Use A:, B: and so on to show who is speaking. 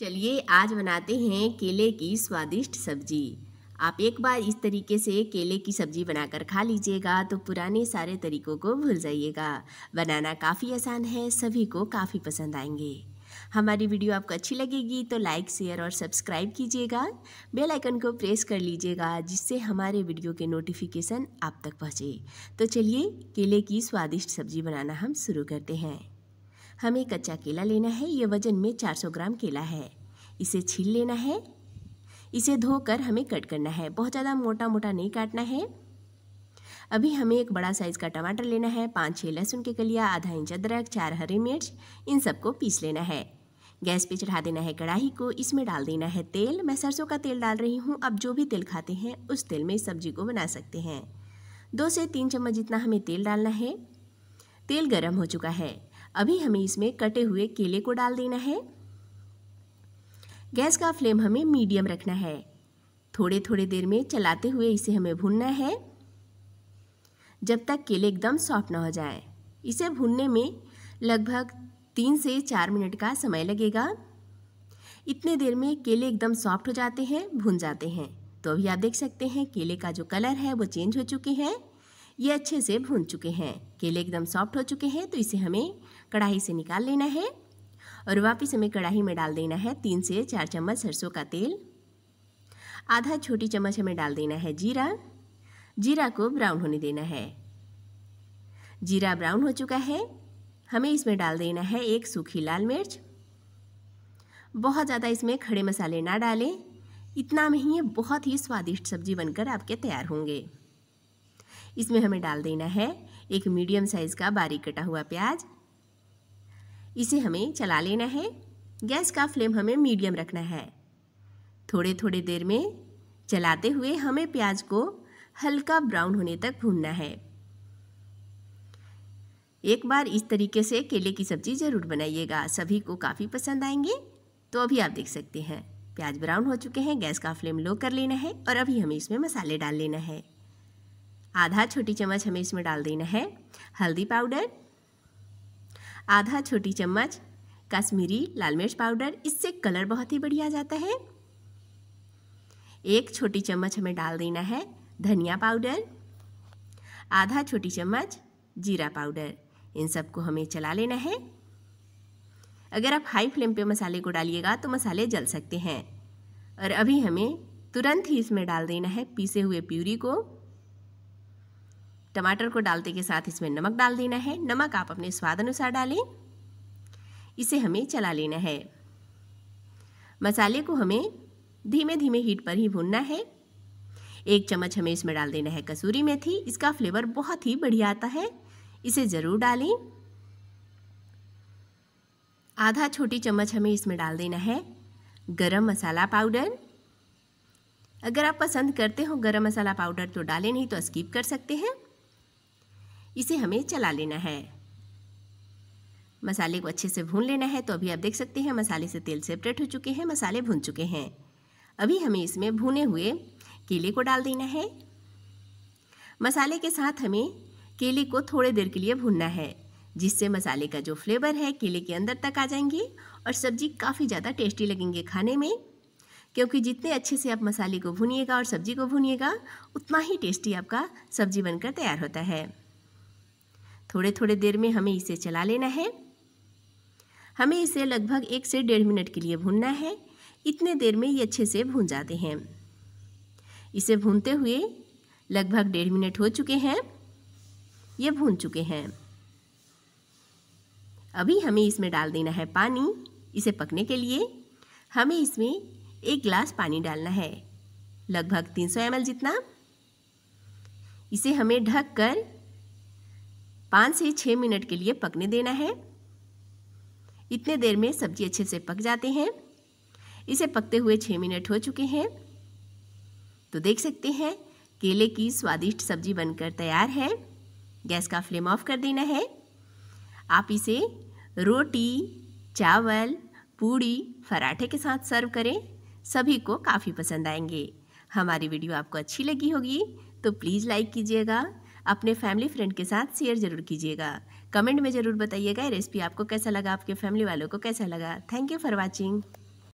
A: चलिए आज बनाते हैं केले की स्वादिष्ट सब्जी आप एक बार इस तरीके से केले की सब्जी बनाकर खा लीजिएगा तो पुराने सारे तरीकों को भूल जाइएगा बनाना काफ़ी आसान है सभी को काफ़ी पसंद आएंगे हमारी वीडियो आपको अच्छी लगेगी तो लाइक शेयर और सब्सक्राइब कीजिएगा बेल आइकन को प्रेस कर लीजिएगा जिससे हमारे वीडियो के नोटिफिकेशन आप तक पहुँचे तो चलिए केले की स्वादिष्ट सब्जी बनाना हम शुरू करते हैं हमें कच्चा केला लेना है ये वजन में 400 ग्राम केला है इसे छील लेना है इसे धोकर हमें कट करना है बहुत ज़्यादा मोटा मोटा नहीं काटना है अभी हमें एक बड़ा साइज़ का टमाटर लेना है पाँच छः लहसुन के कलिया आधा इंच अदरक चार हरी मिर्च इन सबको पीस लेना है गैस पे चढ़ा देना है कढ़ाई को इसमें डाल देना है तेल मैं सरसों का तेल डाल रही हूँ अब जो भी तेल खाते हैं उस तेल में सब्जी को बना सकते हैं दो से तीन चम्मच जितना हमें तेल डालना है तेल गर्म हो चुका है अभी हमें इसमें कटे हुए केले को डाल देना है गैस का फ्लेम हमें मीडियम रखना है थोड़े थोड़े देर में चलाते हुए इसे हमें भूनना है जब तक केले एकदम सॉफ्ट ना हो जाए इसे भूनने में लगभग तीन से चार मिनट का समय लगेगा इतने देर में केले एकदम सॉफ्ट हो जाते हैं भून जाते हैं तो अभी आप देख सकते हैं केले का जो कलर है वो चेंज हो चुके हैं ये अच्छे से भून चुके हैं केले एकदम सॉफ्ट हो चुके हैं तो इसे हमें कढ़ाई से निकाल लेना है और वापस हमें कढ़ाई में डाल देना है तीन से चार चम्मच सरसों का तेल आधा छोटी चम्मच हमें डाल देना है जीरा जीरा को ब्राउन होने देना है जीरा ब्राउन हो चुका है हमें इसमें डाल देना है एक सूखी लाल मिर्च बहुत ज़्यादा इसमें खड़े मसाले ना डालें इतना में ही ये बहुत ही स्वादिष्ट सब्जी बनकर आपके तैयार होंगे इसमें हमें डाल देना है एक मीडियम साइज़ का बारीक कटा हुआ प्याज इसे हमें चला लेना है गैस का फ्लेम हमें मीडियम रखना है थोड़े थोड़े देर में चलाते हुए हमें प्याज को हल्का ब्राउन होने तक भूनना है एक बार इस तरीके से केले की सब्ज़ी ज़रूर बनाइएगा सभी को काफ़ी पसंद आएंगे तो अभी आप देख सकते हैं प्याज ब्राउन हो चुके हैं गैस का फ्लेम लो कर लेना है और अभी हमें इसमें मसाले डाल लेना है आधा छोटी चम्मच हमें इसमें डाल देना है हल्दी पाउडर आधा छोटी चम्मच कश्मीरी लाल मिर्च पाउडर इससे कलर बहुत ही बढ़िया जाता है एक छोटी चम्मच हमें डाल देना है धनिया पाउडर आधा छोटी चम्मच जीरा पाउडर इन सबको हमें चला लेना है अगर आप हाई फ्लेम पे मसाले को डालिएगा तो मसाले जल सकते हैं और अभी हमें तुरंत ही इसमें डाल देना है पीसे हुए प्यूरी को टमाटर को डालते के साथ इसमें नमक डाल देना है नमक आप अपने स्वाद अनुसार डालें इसे हमें चला लेना है मसाले को हमें धीमे धीमे हीट पर ही भूनना है एक चम्मच हमें इसमें डाल देना है कसूरी मेथी इसका फ्लेवर बहुत ही बढ़िया आता है इसे ज़रूर डालें आधा छोटी चम्मच हमें इसमें डाल देना है गरम मसाला पाउडर अगर आप पसंद करते हो गरम मसाला पाउडर तो डालें नहीं तो स्किप कर सकते हैं इसे हमें चला लेना है मसाले को अच्छे से भून लेना है तो अभी आप देख सकते हैं मसाले से तेल सेपरेट हो चुके हैं मसाले भून चुके हैं अभी हमें इसमें भुने हुए केले को डाल देना है मसाले के साथ हमें केले को थोड़े देर के लिए भूनना है जिससे मसाले का जो फ्लेवर है केले के अंदर तक आ जाएंगे और सब्जी काफ़ी ज़्यादा टेस्टी लगेंगे खाने में क्योंकि जितने अच्छे से आप मसाले को भूनिएगा और सब्जी को भूनिएगा उतना ही टेस्टी आपका सब्जी बनकर तैयार होता है थोड़े थोड़े देर में हमें इसे चला लेना है हमें इसे लगभग एक से डेढ़ मिनट के लिए भूनना है इतने देर में ये अच्छे से भून जाते हैं इसे भूनते हुए लगभग डेढ़ मिनट हो चुके हैं ये भून चुके हैं अभी हमें इसमें डाल देना है पानी इसे पकने के लिए हमें इसमें एक गिलास पानी डालना है लगभग 300 ml जितना इसे हमें ढककर पाँच से छः मिनट के लिए पकने देना है इतने देर में सब्जी अच्छे से पक जाते हैं इसे पकते हुए छः मिनट हो चुके हैं तो देख सकते हैं केले की स्वादिष्ट सब्जी बनकर तैयार है गैस का फ्लेम ऑफ कर देना है आप इसे रोटी चावल पूड़ी पराठे के साथ सर्व करें सभी को काफ़ी पसंद आएंगे हमारी वीडियो आपको अच्छी लगी होगी तो प्लीज़ लाइक कीजिएगा अपने फैमिली फ्रेंड के साथ शेयर जरूर कीजिएगा कमेंट में ज़रूर बताइएगा ये रेसिपी आपको कैसा लगा आपके फैमिली वालों को कैसा लगा थैंक यू फॉर वॉचिंग